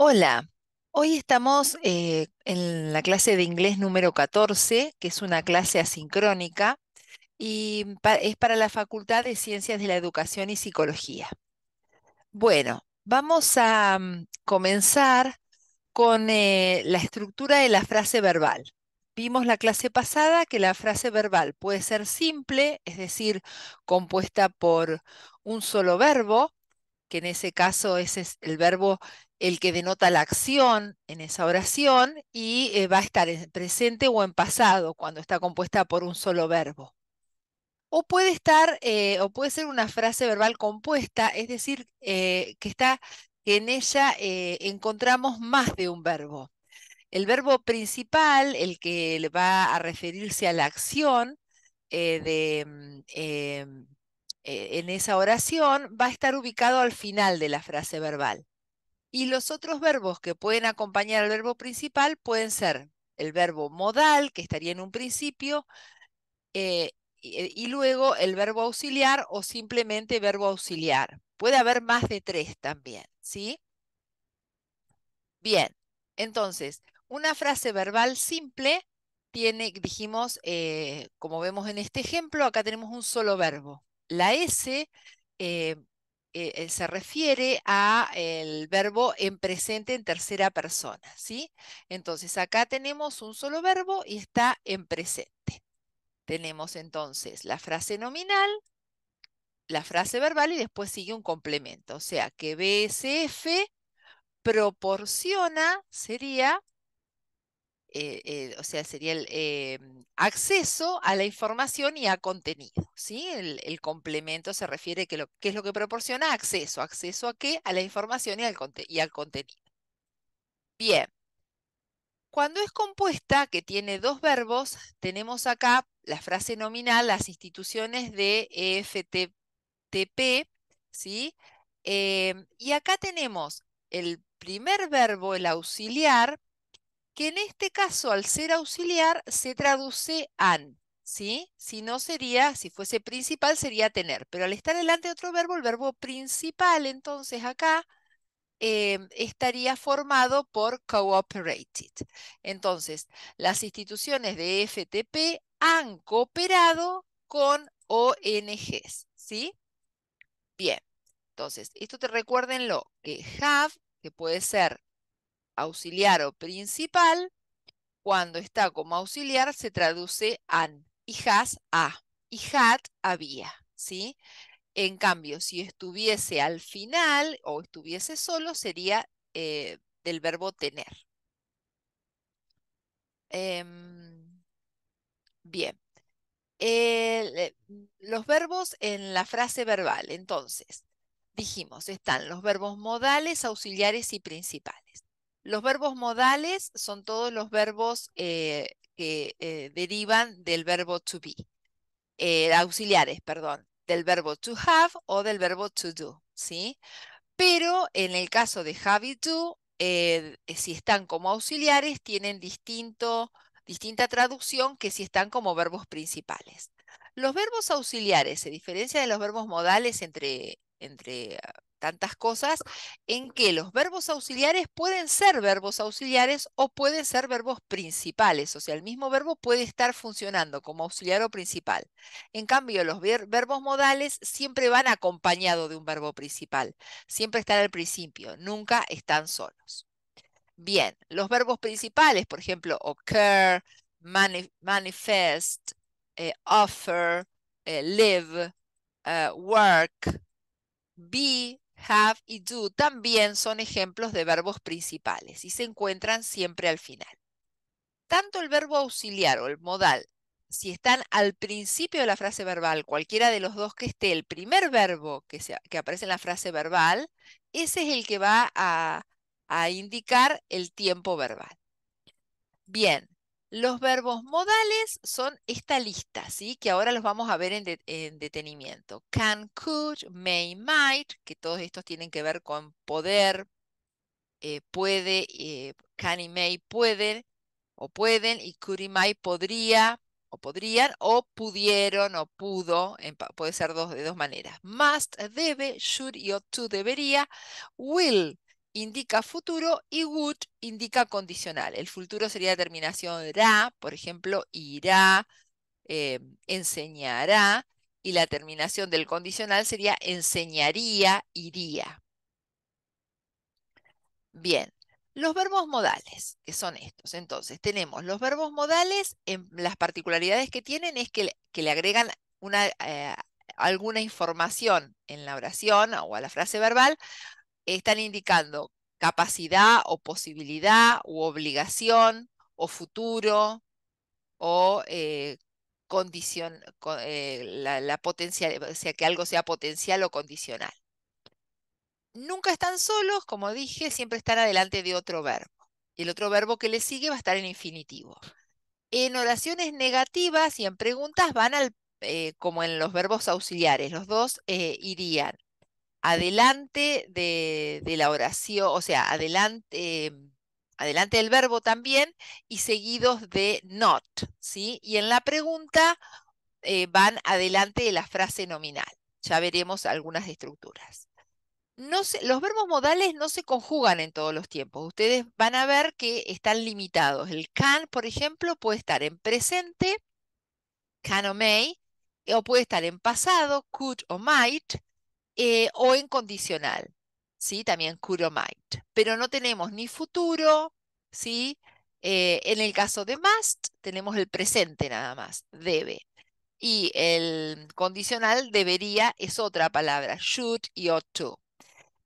Hola, hoy estamos eh, en la clase de inglés número 14, que es una clase asincrónica y es para la Facultad de Ciencias de la Educación y Psicología. Bueno, vamos a mm, comenzar con eh, la estructura de la frase verbal. Vimos la clase pasada que la frase verbal puede ser simple, es decir, compuesta por un solo verbo, que en ese caso es el verbo el que denota la acción en esa oración y eh, va a estar presente o en pasado cuando está compuesta por un solo verbo. O puede estar, eh, o puede ser una frase verbal compuesta, es decir, eh, que está que en ella encontramos más de un verbo. El verbo principal, el que va a referirse a la acción de mm, em, eh, en esa oración va a estar ubicado al final de la frase verbal. Y los otros verbos que pueden acompañar al verbo principal pueden ser el verbo modal, que estaría en un principio, eh, y, luego el verbo auxiliar o simplemente verbo auxiliar. Puede haber más de tres también, ¿sí? Bien, entonces, una frase verbal simple tiene, dijimos, eh, como vemos en este ejemplo, acá tenemos un solo verbo. La S eh, eh, eh, se refiere a el verbo en presente en tercera persona, ¿sí? Entonces acá tenemos un solo verbo y está en presente. Tenemos entonces la frase nominal, la frase verbal y después sigue un complemento. O sea que BSF proporciona, sería eh, eh, o sea, sería el em, acceso a la información y a contenido, ¿sí? El, complemento se refiere a que lo, qué es lo que proporciona acceso, acceso a qué, a la información y al, contenido. Bien, cuando es compuesta, que tiene dos verbos, tenemos acá la frase nominal, las instituciones de EFTP, ¿sí? Em, y acá tenemos el primer verbo, el auxiliar, que en este caso, al ser auxiliar, se traduce an. ¿Sí? Si no sería, si fuese principal, sería tener. Pero al estar delante de otro verbo, el verbo principal, entonces acá, em, estaría formado por cooperated. Entonces, las instituciones de FTP han cooperado con ONGs, ¿sí? Bien, entonces, esto te recuérdenlo, que have, que puede ser auxiliar o principal, cuando está como auxiliar se traduce an, hijas a, had había, ¿sí? En cambio, si estuviese al final o estuviese solo, sería eh, del verbo tener. Em, bien. Eh, los verbos en la frase verbal, entonces, dijimos, están los verbos modales, auxiliares y principales. Los verbos modales son todos los verbos eh, que eh, derivan del verbo to be, eh, auxiliares, perdón, del verbo to have o del verbo to do, ¿sí? Pero en el caso de have y do, si están como auxiliares, tienen distinto, distinta traducción que si están como verbos principales. Los verbos auxiliares se diferencia de los verbos modales entre, entre tantas cosas, en que los verbos auxiliares pueden ser verbos auxiliares o pueden ser verbos principales, o sea, el mismo verbo puede estar funcionando como auxiliar o principal. En cambio, los verbos modales siempre van acompañados de un verbo principal, siempre están al principio, nunca están solos. Bien, los verbos principales, por ejemplo, occur, manifest, eh, offer, eh, live, eh, work, be have y do también son ejemplos de verbos principales y se encuentran siempre al final. Tanto el verbo auxiliar o el modal, si están al principio de la frase verbal, cualquiera de los dos que esté, el primer verbo que, aparece en la frase verbal, ese es el que va a indicar el tiempo verbal. Bien, los verbos modales son esta lista, ¿sí? Que ahora los vamos a ver en, detenimiento. Can, could, may, might, que todos estos tienen que ver con poder, eh, puede, eh, can y may pueden, o pueden, y could y might podría, o podrían, o pudieron, o pudo, puede ser dos, de dos maneras. Must, debe, should y ought to, debería, will, indica futuro y would indica condicional. El futuro sería terminación ra, por ejemplo, irá, eh, enseñará, y la terminación del condicional sería enseñaría, iría. Bien, los verbos modales, que son estos. Entonces, tenemos los verbos modales, en em, las particularidades que tienen es que le, que le agregan una, eh, alguna información en la oración o a la frase verbal están indicando capacidad o posibilidad u obligación o futuro o eh, condición, eh, la, potencial, o sea, que algo sea potencial o condicional. Nunca están solos, como dije, siempre están adelante de otro verbo. Y el otro verbo que le sigue va a estar en infinitivo. En oraciones negativas y en preguntas van al, eh, como en los verbos auxiliares, los dos irían adelante de, la oración, o sea, adelante, eh, adelante del verbo también y seguidos de not, ¿sí? Y en la pregunta eh, van adelante de la frase nominal. Ya veremos algunas estructuras. No los verbos modales no se conjugan en todos los tiempos. Ustedes van a ver que están limitados. El can, por ejemplo, puede estar en presente, can o may, o puede estar en pasado, could o might, eh, o en ¿sí? También might. Pero no tenemos ni futuro, ¿sí? Eh, en el caso de must, tenemos el presente nada más, debe. Y el condicional debería es otra palabra, should y ought to.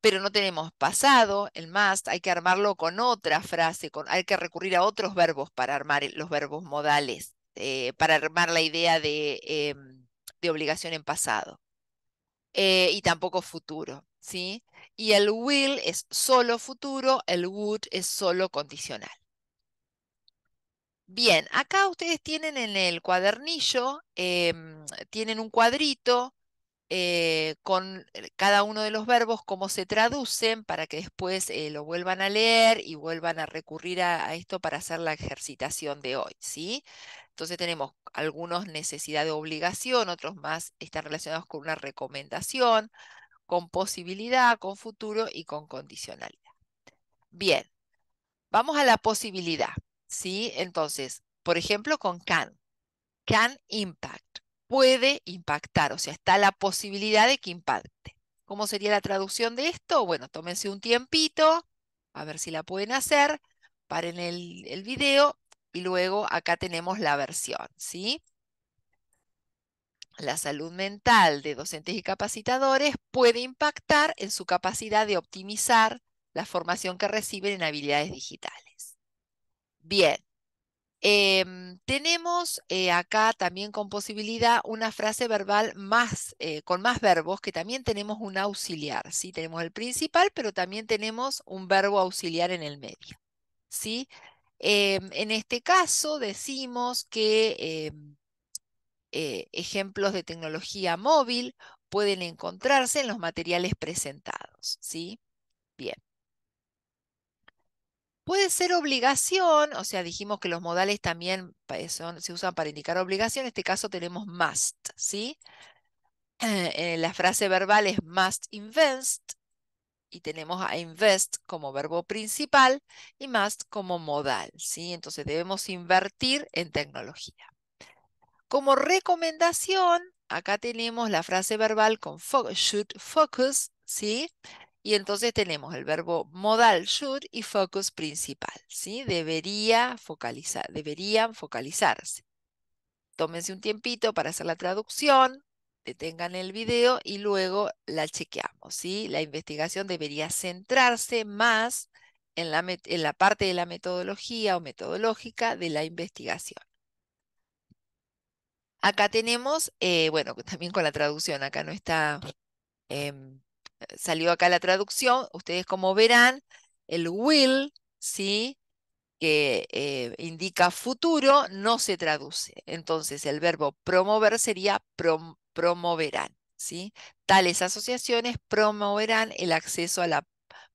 Pero no tenemos pasado, el must, hay que armarlo con otra frase, con, hay que recurrir a otros verbos para armar los verbos modales, eh, para armar la idea de em, obligación en pasado. Eh, y tampoco futuro. ¿sí? Y el will es solo futuro, el would es solo condicional. Bien, acá ustedes tienen en el cuadernillo, em, tienen un cuadrito eh, con eh, cada uno de los verbos, cómo se traducen para que después lo vuelvan a leer y vuelvan a recurrir a, a, esto para hacer la ejercitación de hoy, ¿sí? Entonces tenemos algunos necesidad de obligación, otros más están relacionados con una recomendación, con posibilidad, con futuro y con condicionalidad. Bien, vamos a la posibilidad, ¿sí? Entonces, por ejemplo, con can. Can impact. Puede impactar, o sea, está la posibilidad de que impacte. ¿Cómo sería la traducción de esto? Bueno, tómense un tiempito, a ver si la pueden hacer, paren el, el video y luego acá tenemos la versión, ¿sí? La salud mental de docentes y capacitadores puede impactar en su capacidad de optimizar la formación que reciben en habilidades digitales. Bien, em, tenemos eh, acá también con posibilidad una frase verbal más, eh, con más verbos, que también tenemos un auxiliar, ¿sí? Tenemos el principal, pero también tenemos un verbo auxiliar en el medio, ¿sí? sí Em, en este caso decimos que em, eh, ejemplos de tecnología móvil pueden encontrarse en los materiales presentados. Bien. Puede ser obligación, o sea, dijimos que los modales también se usan para indicar obligación, en este caso tenemos must, eh, la frase verbal es must invest, y tenemos a invest como verbo principal y must como modal, ¿sí? Entonces debemos invertir en tecnología. Como recomendación, acá tenemos la frase verbal con should focus, ¿sí? Y entonces tenemos el verbo modal should y focus principal, ¿sí? Debería focalizar, deberían focalizarse. Tómense un tiempito para hacer la traducción tengan el video y luego la chequeamos. ¿sí? La investigación debería centrarse más en la, en la parte de la metodología o metodológica de la investigación. Acá tenemos, eh, bueno, también con la traducción, acá no está, em, salió acá la traducción, ustedes como verán, el will, ¿sí? que eh, indica futuro, no se traduce. Entonces el verbo promover sería promover promoverán. ¿sí? Tales asociaciones promoverán el acceso a la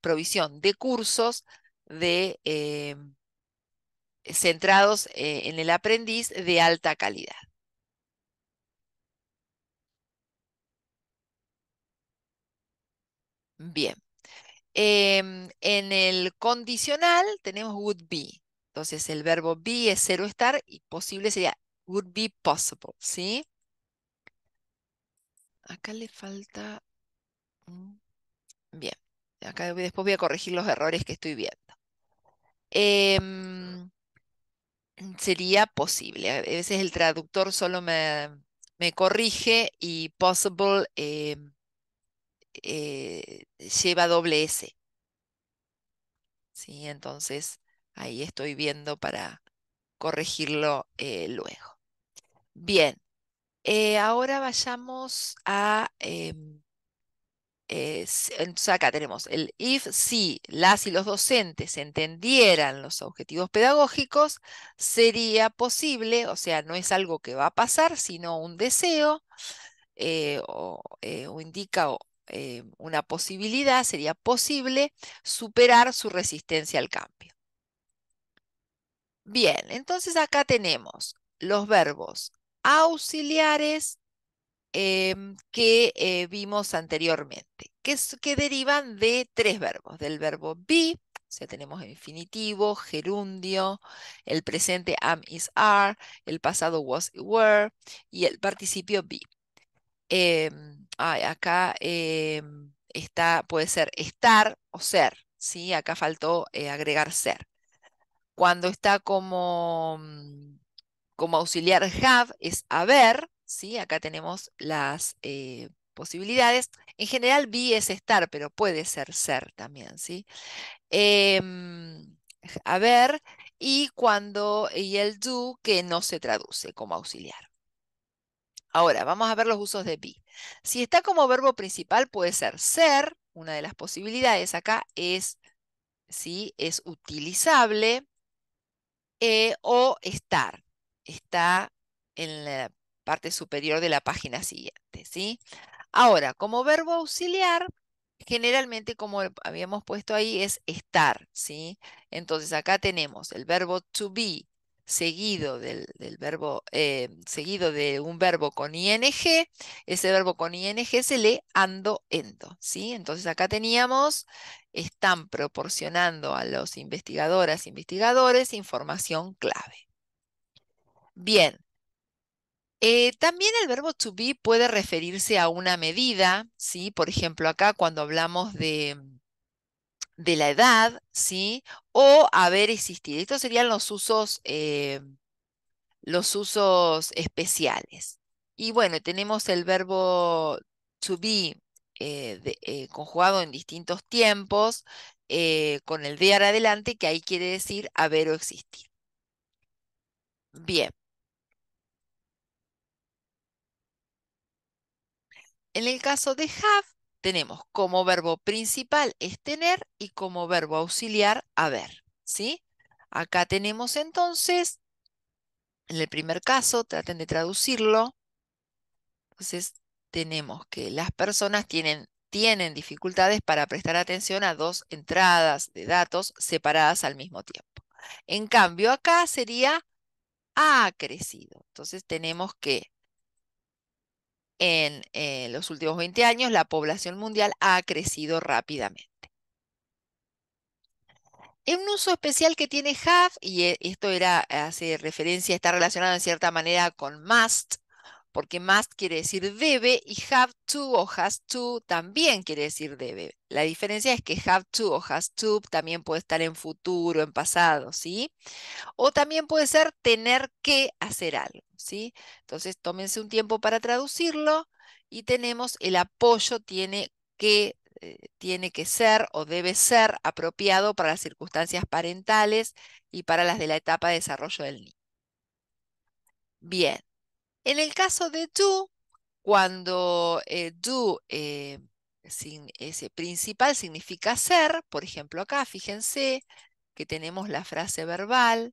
provisión de cursos eh, centrados eh, en el aprendiz de alta calidad. Bien. Em, en el condicional tenemos would be. Entonces el verbo be es ser o estar y posible sería would be possible, ¿sí? Acá le falta... Bien, acá después voy a corregir los errores que estoy viendo. Em, sería posible. A veces el traductor solo me, corrige y possible em, eh, lleva doble S. Entonces ahí estoy viendo para corregirlo eh, luego. Bien, eh, ahora vayamos a... Em, eh, entonces acá tenemos el if si las y los docentes entendieran los objetivos pedagógicos, sería posible, o sea, no es algo que va a pasar, sino un deseo, eh, o, indica una posibilidad, sería posible superar su resistencia al cambio. Bien, entonces acá tenemos los verbos auxiliares em, que eh, vimos anteriormente, que, derivan de tres verbos, del verbo be, o sea, tenemos infinitivo, gerundio, el presente am, is, are, el pasado was, were, y el participio be. Em, acá em, está, puede ser estar o ser, ¿sí? Acá faltó eh, agregar ser. Cuando está como mm, como auxiliar have es haber, ¿sí? acá tenemos las eh, posibilidades. En general be es estar, pero puede ser ser también. ¿sí? Em, haber y cuando y el do que no se traduce como auxiliar. Ahora, vamos a ver los usos de be. Si está como verbo principal, puede ser ser, una de las posibilidades acá es, ¿sí? es utilizable, eh, o estar está en la parte superior de la página siguiente. ¿sí? Ahora, como verbo auxiliar, generalmente como habíamos puesto ahí es estar. ¿sí? Entonces acá tenemos el verbo to be seguido del, verbo eh, seguido de un verbo con ing ese verbo con ing se lee ando endo sí entonces acá teníamos están proporcionando a los investigadoras e investigadores información clave Bien. Eh, también el verbo to be puede referirse a una medida, ¿sí? Por ejemplo, acá cuando hablamos de, de la edad, ¿sí? O haber existido. Estos serían los usos, eh, los usos especiales. Y bueno, tenemos el verbo to be eh, conjugado en distintos tiempos, con el de adelante, que ahí quiere decir haber o existir. Bien. En el caso de have, tenemos como verbo principal es tener y como verbo auxiliar haber, ¿sí? Acá tenemos entonces, en el primer caso, traten de traducirlo. Entonces, tenemos que las personas tienen, tienen dificultades para prestar atención a dos entradas de datos separadas al mismo tiempo. En cambio, acá sería ha crecido. Entonces, tenemos que en eh, los últimos 20 años, la población mundial ha crecido rápidamente. Es un uso especial que tiene have, y eh, esto era, hace referencia, está relacionado en cierta manera con must, porque must quiere decir debe y have to o has to también quiere decir debe. La diferencia es que have to o has to también puede estar en futuro, en pasado, ¿sí? O también puede ser tener que hacer algo. Entonces, tómense un tiempo para traducirlo y tenemos el apoyo tiene que, eh, tiene que ser o debe ser apropiado para las circunstancias parentales y para las de la etapa de desarrollo del niño. Bien, en el caso de do, cuando eh, do eh, sin, ese principal significa ser, por ejemplo acá, fíjense que tenemos la frase verbal,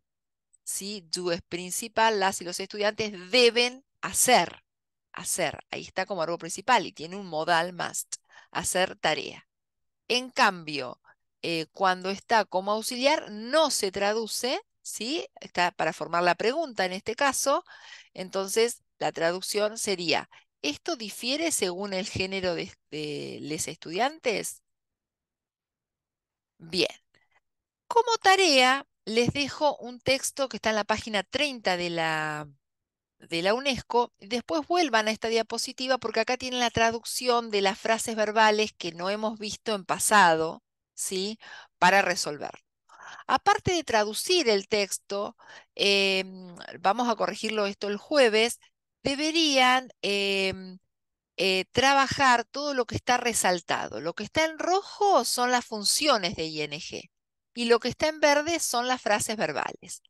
si Do es principal, las y los estudiantes deben hacer, hacer, ahí está como algo principal y tiene un modal must, hacer tarea. En cambio, eh, cuando está como auxiliar, no se traduce, ¿sí? Está para formar la pregunta en este caso, entonces la traducción sería, ¿esto difiere según el género de, de los estudiantes? Bien. Como tarea, les dejo un texto que está en la página 30 de la, de la UNESCO. Después vuelvan a esta diapositiva porque acá tienen la traducción de las frases verbales que no hemos visto en pasado, ¿sí? Para resolver. Aparte de traducir el texto, eh, vamos a corregirlo esto el jueves, deberían em, eh, trabajar todo lo que está resaltado. Lo que está en rojo son las funciones de ING y lo que está en verde son las frases verbales.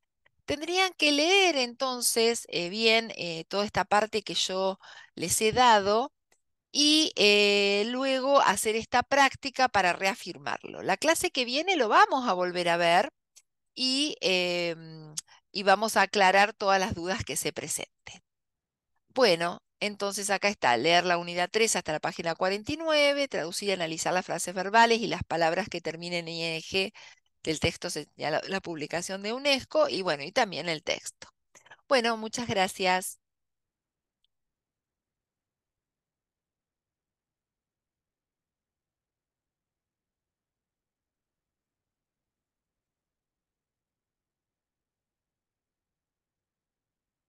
Tendrían que leer entonces eh, bien eh, toda esta parte que yo les he dado y eh, luego hacer esta práctica para reafirmarlo. La clase que viene lo vamos a volver a ver y, em, y vamos a aclarar todas las dudas que se presenten. Bueno, entonces acá está, leer la unidad 3 hasta la página 49, traducir y analizar las frases verbales y las palabras que terminen en ing, e el texto sería la publicación de UNESCO y bueno, y también el texto. Bueno, muchas gracias.